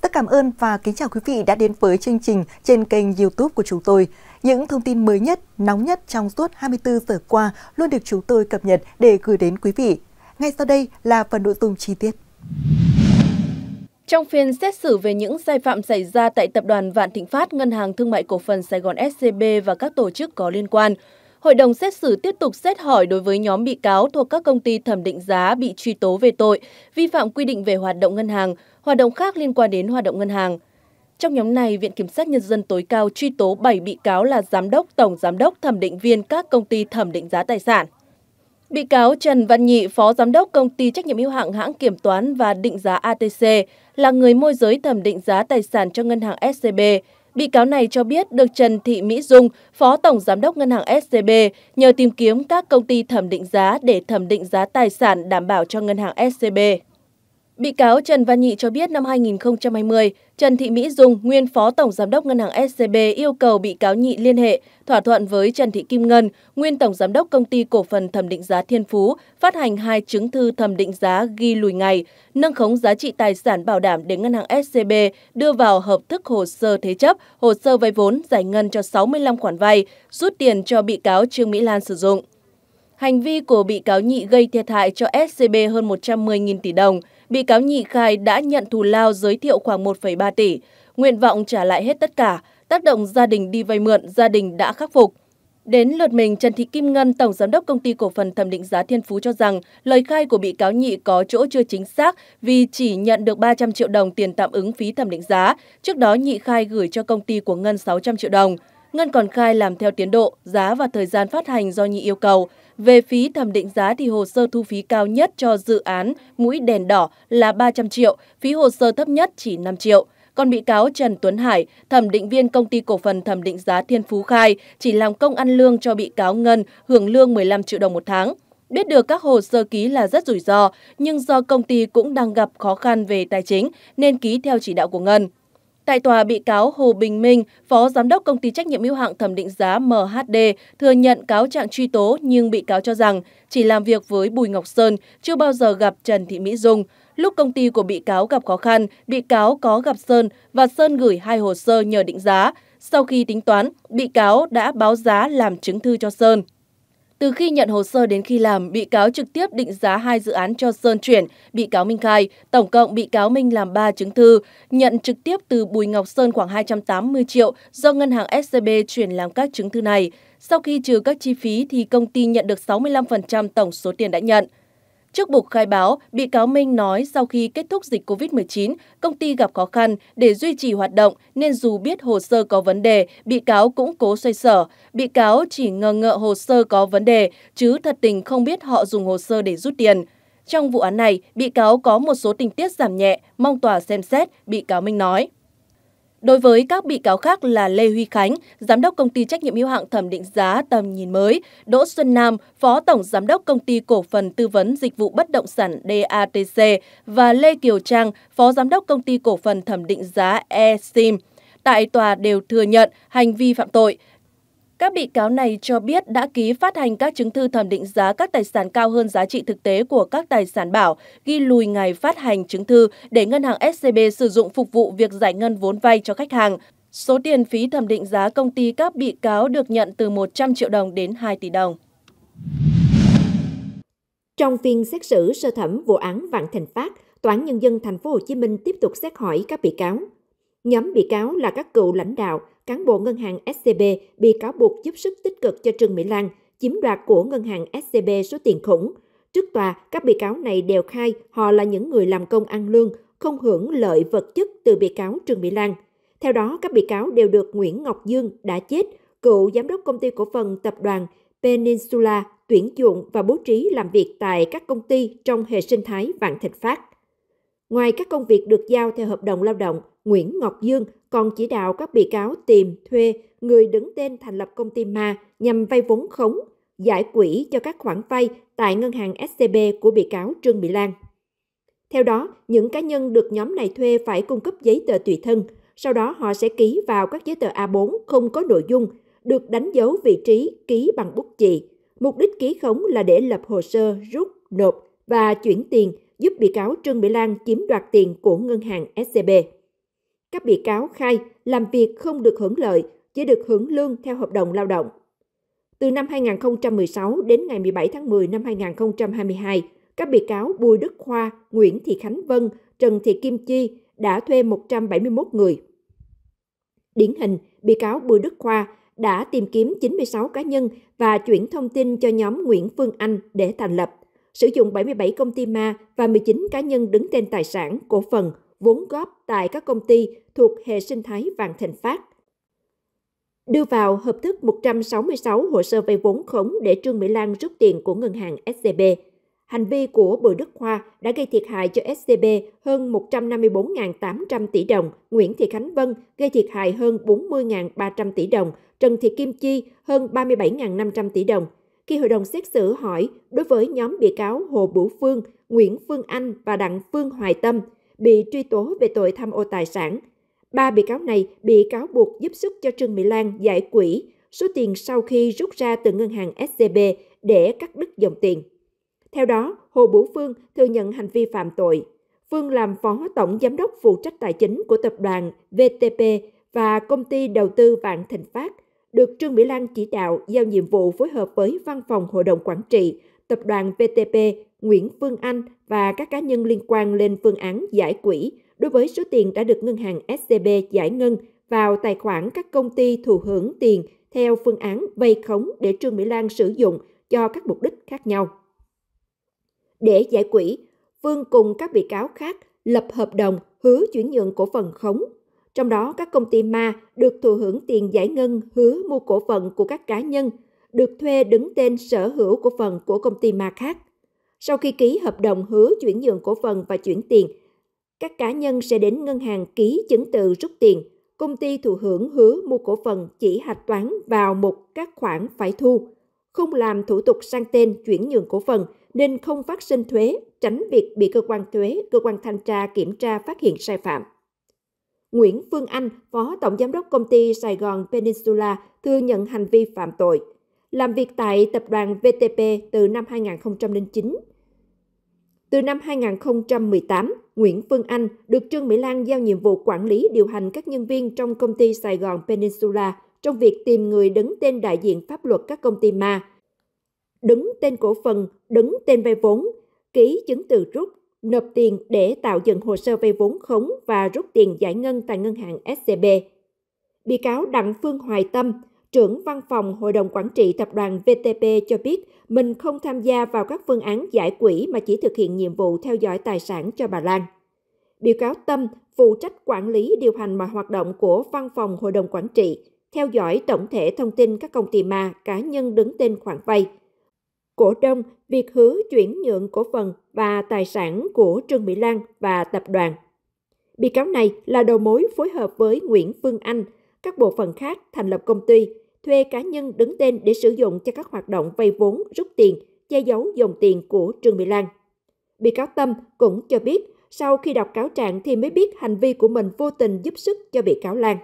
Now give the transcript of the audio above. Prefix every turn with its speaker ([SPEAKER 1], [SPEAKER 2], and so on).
[SPEAKER 1] tất cảm ơn và kính chào quý vị đã đến với chương trình trên kênh YouTube của chúng tôi. Những thông tin mới nhất, nóng nhất trong suốt 24 giờ qua luôn được chúng tôi cập nhật để gửi đến quý vị. Ngay sau đây là phần nội dung chi tiết.
[SPEAKER 2] Trong phiên xét xử về những sai phạm xảy ra tại tập đoàn Vạn Thịnh Phát, Ngân hàng Thương mại Cổ phần Sài Gòn SCB và các tổ chức có liên quan, hội đồng xét xử tiếp tục xét hỏi đối với nhóm bị cáo thuộc các công ty thẩm định giá bị truy tố về tội vi phạm quy định về hoạt động ngân hàng, hoạt động khác liên quan đến hoạt động ngân hàng. Trong nhóm này, Viện Kiểm sát Nhân dân tối cao truy tố 7 bị cáo là giám đốc, tổng giám đốc, thẩm định viên các công ty thẩm định giá tài sản. Bị cáo Trần Văn Nhị, phó giám đốc công ty trách nhiệm hữu hạn hãng kiểm toán và định giá ATC, là người môi giới thẩm định giá tài sản cho ngân hàng SCB, Bị cáo này cho biết được Trần Thị Mỹ Dung, Phó Tổng Giám đốc Ngân hàng SCB, nhờ tìm kiếm các công ty thẩm định giá để thẩm định giá tài sản đảm bảo cho Ngân hàng SCB. Bị cáo Trần Văn Nhị cho biết năm 2020, Trần Thị Mỹ Dung, nguyên Phó Tổng Giám đốc Ngân hàng SCB yêu cầu bị cáo Nhị liên hệ, thỏa thuận với Trần Thị Kim Ngân, nguyên Tổng Giám đốc Công ty Cổ phần Thẩm định giá Thiên Phú, phát hành hai chứng thư thẩm định giá ghi lùi ngày, nâng khống giá trị tài sản bảo đảm để Ngân hàng SCB đưa vào hợp thức hồ sơ thế chấp, hồ sơ vay vốn giải ngân cho 65 khoản vay, rút tiền cho bị cáo Trương Mỹ Lan sử dụng. Hành vi của bị cáo Nhị gây thiệt hại cho SCB hơn 110.000 tỷ đồng – bị cáo nhị khai đã nhận thù lao giới thiệu khoảng 1,3 tỷ, nguyện vọng trả lại hết tất cả, tác động gia đình đi vay mượn, gia đình đã khắc phục. Đến lượt mình, Trần Thị Kim Ngân, Tổng Giám đốc Công ty Cổ phần Thẩm định giá Thiên Phú cho rằng lời khai của bị cáo nhị có chỗ chưa chính xác vì chỉ nhận được 300 triệu đồng tiền tạm ứng phí thẩm định giá. Trước đó, nhị khai gửi cho công ty của Ngân 600 triệu đồng. Ngân còn khai làm theo tiến độ, giá và thời gian phát hành do nhị yêu cầu. Về phí thẩm định giá thì hồ sơ thu phí cao nhất cho dự án mũi đèn đỏ là 300 triệu, phí hồ sơ thấp nhất chỉ 5 triệu. Còn bị cáo Trần Tuấn Hải, thẩm định viên công ty cổ phần thẩm định giá Thiên Phú khai chỉ làm công ăn lương cho bị cáo Ngân hưởng lương 15 triệu đồng một tháng. Biết được các hồ sơ ký là rất rủi ro, nhưng do công ty cũng đang gặp khó khăn về tài chính nên ký theo chỉ đạo của Ngân. Tại tòa, bị cáo Hồ Bình Minh, Phó Giám đốc Công ty Trách nhiệm hữu hạn thẩm định giá MHD, thừa nhận cáo trạng truy tố nhưng bị cáo cho rằng chỉ làm việc với Bùi Ngọc Sơn, chưa bao giờ gặp Trần Thị Mỹ Dung. Lúc công ty của bị cáo gặp khó khăn, bị cáo có gặp Sơn và Sơn gửi hai hồ sơ nhờ định giá. Sau khi tính toán, bị cáo đã báo giá làm chứng thư cho Sơn. Từ khi nhận hồ sơ đến khi làm, bị cáo trực tiếp định giá hai dự án cho Sơn chuyển. Bị cáo Minh khai, tổng cộng bị cáo Minh làm 3 chứng thư, nhận trực tiếp từ Bùi Ngọc Sơn khoảng 280 triệu do ngân hàng SCB chuyển làm các chứng thư này. Sau khi trừ các chi phí thì công ty nhận được 65% tổng số tiền đã nhận. Trước buộc khai báo, bị cáo Minh nói sau khi kết thúc dịch COVID-19, công ty gặp khó khăn để duy trì hoạt động nên dù biết hồ sơ có vấn đề, bị cáo cũng cố xoay sở. Bị cáo chỉ ngờ ngợ hồ sơ có vấn đề, chứ thật tình không biết họ dùng hồ sơ để rút tiền. Trong vụ án này, bị cáo có một số tình tiết giảm nhẹ, mong tòa xem xét, bị cáo Minh nói. Đối với các bị cáo khác là Lê Huy Khánh, giám đốc công ty trách nhiệm hữu hạn thẩm định giá tầm nhìn mới, Đỗ Xuân Nam, phó tổng giám đốc công ty cổ phần tư vấn dịch vụ bất động sản DATC và Lê Kiều Trang, phó giám đốc công ty cổ phần thẩm định giá eSIM. Tại tòa đều thừa nhận hành vi phạm tội, các bị cáo này cho biết đã ký phát hành các chứng thư thẩm định giá các tài sản cao hơn giá trị thực tế của các tài sản bảo, ghi lùi ngày phát hành chứng thư để ngân hàng SCB sử dụng phục vụ việc giải ngân vốn vay cho khách hàng. Số tiền phí thẩm định giá công ty các bị cáo được nhận từ 100 triệu đồng đến 2 tỷ đồng. Trong phiên xét
[SPEAKER 1] xử sơ thẩm vụ án Vạn Thịnh Phát, Tòa án Nhân dân Thành phố Hồ Chí Minh tiếp tục xét hỏi các bị cáo Nhóm bị cáo là các cựu lãnh đạo, cán bộ ngân hàng SCB bị cáo buộc giúp sức tích cực cho Trương Mỹ Lan, chiếm đoạt của ngân hàng SCB số tiền khủng. Trước tòa, các bị cáo này đều khai họ là những người làm công ăn lương, không hưởng lợi vật chất từ bị cáo Trương Mỹ Lan. Theo đó, các bị cáo đều được Nguyễn Ngọc Dương đã chết, cựu giám đốc công ty cổ phần tập đoàn Peninsula tuyển dụng và bố trí làm việc tại các công ty trong hệ sinh thái Vạn Thịnh Phát. Ngoài các công việc được giao theo hợp đồng lao động, Nguyễn Ngọc Dương còn chỉ đạo các bị cáo tìm thuê người đứng tên thành lập công ty ma nhằm vay vốn khống, giải quỹ cho các khoản vay tại ngân hàng SCB của bị cáo Trương Mỹ Lan. Theo đó, những cá nhân được nhóm này thuê phải cung cấp giấy tờ tùy thân, sau đó họ sẽ ký vào các giấy tờ A4 không có nội dung, được đánh dấu vị trí ký bằng bút chì. Mục đích ký khống là để lập hồ sơ rút, nộp và chuyển tiền giúp bị cáo Trương Mỹ Lan chiếm đoạt tiền của ngân hàng SCB. Các bị cáo khai làm việc không được hưởng lợi, chỉ được hưởng lương theo hợp đồng lao động. Từ năm 2016 đến ngày 17 tháng 10 năm 2022, các bị cáo Bùi Đức Khoa, Nguyễn Thị Khánh Vân, Trần Thị Kim Chi đã thuê 171 người. Điển hình, bị cáo Bùi Đức Khoa đã tìm kiếm 96 cá nhân và chuyển thông tin cho nhóm Nguyễn Phương Anh để thành lập, sử dụng 77 công ty ma và 19 cá nhân đứng tên tài sản, cổ phần, vốn góp tại các công ty thuộc hệ sinh thái vàng thịnh phát. Đưa vào hợp thức 166 hồ sơ vay vốn khống để Trương Mỹ Lan rút tiền của ngân hàng SCB. Hành vi của Bùi Đức Khoa đã gây thiệt hại cho SCB hơn 154.800 tỷ đồng, Nguyễn Thị Khánh Vân gây thiệt hại hơn 40.300 tỷ đồng, Trần Thị Kim Chi hơn 37.500 tỷ đồng. Khi hội đồng xét xử hỏi đối với nhóm bị cáo Hồ Bửu Phương, Nguyễn Phương Anh và Đặng Phương Hoài Tâm – bị truy tố về tội tham ô tài sản. Ba bị cáo này bị cáo buộc giúp sức cho Trương Mỹ Lan giải quỹ số tiền sau khi rút ra từ ngân hàng SCB để cắt đứt dòng tiền. Theo đó, Hồ Bửu Phương thừa nhận hành vi phạm tội. Phương làm phó tổng giám đốc phụ trách tài chính của tập đoàn VTP và công ty đầu tư Vạn Thịnh Phát, được Trương Mỹ Lan chỉ đạo giao nhiệm vụ phối hợp với văn phòng hội đồng quản trị tập đoàn VTP, Nguyễn Phương Anh và các cá nhân liên quan lên phương án giải quỹ đối với số tiền đã được ngân hàng SCB giải ngân vào tài khoản các công ty thụ hưởng tiền theo phương án vay khống để Trương Mỹ Lan sử dụng cho các mục đích khác nhau. Để giải quỹ, Phương cùng các bị cáo khác lập hợp đồng hứa chuyển nhượng cổ phần khống. Trong đó, các công ty ma được thụ hưởng tiền giải ngân hứa mua cổ phần của các cá nhân – được thuê đứng tên sở hữu cổ phần của công ty ma khác. Sau khi ký hợp đồng hứa chuyển nhượng cổ phần và chuyển tiền, các cá nhân sẽ đến ngân hàng ký chứng từ rút tiền. Công ty thụ hưởng hứa mua cổ phần chỉ hạch toán vào một các khoản phải thu, không làm thủ tục sang tên chuyển nhượng cổ phần nên không phát sinh thuế, tránh việc bị cơ quan thuế, cơ quan thanh tra kiểm tra phát hiện sai phạm. Nguyễn Phương Anh, Phó Tổng Giám đốc Công ty Sài Gòn Peninsula, thừa nhận hành vi phạm tội, làm việc tại tập đoàn VTP từ năm 2009. Từ năm 2018, Nguyễn Phương Anh được Trương Mỹ Lan giao nhiệm vụ quản lý điều hành các nhân viên trong công ty Sài Gòn Peninsula trong việc tìm người đứng tên đại diện pháp luật các công ty ma, đứng tên cổ phần, đứng tên vay vốn, ký chứng từ rút, nộp tiền để tạo dựng hồ sơ vay vốn khống và rút tiền giải ngân tại ngân hàng SCB. Bị cáo Đặng Phương Hoài Tâm trưởng văn phòng Hội đồng Quản trị Tập đoàn VTP cho biết mình không tham gia vào các phương án giải quỹ mà chỉ thực hiện nhiệm vụ theo dõi tài sản cho bà Lan. Bị cáo Tâm phụ trách quản lý điều hành mọi hoạt động của văn phòng Hội đồng Quản trị, theo dõi tổng thể thông tin các công ty ma cá nhân đứng tên khoản vay. Cổ đông, việc hứa chuyển nhượng cổ phần và tài sản của Trương Mỹ Lan và tập đoàn. Bị cáo này là đầu mối phối hợp với Nguyễn Phương Anh – các bộ phận khác thành lập công ty, thuê cá nhân đứng tên để sử dụng cho các hoạt động vay vốn, rút tiền, che giấu dòng tiền của Trương Mỹ Lan. Bị cáo Tâm cũng cho biết, sau khi đọc cáo trạng thì mới biết hành vi của mình vô tình giúp sức cho bị cáo Lan.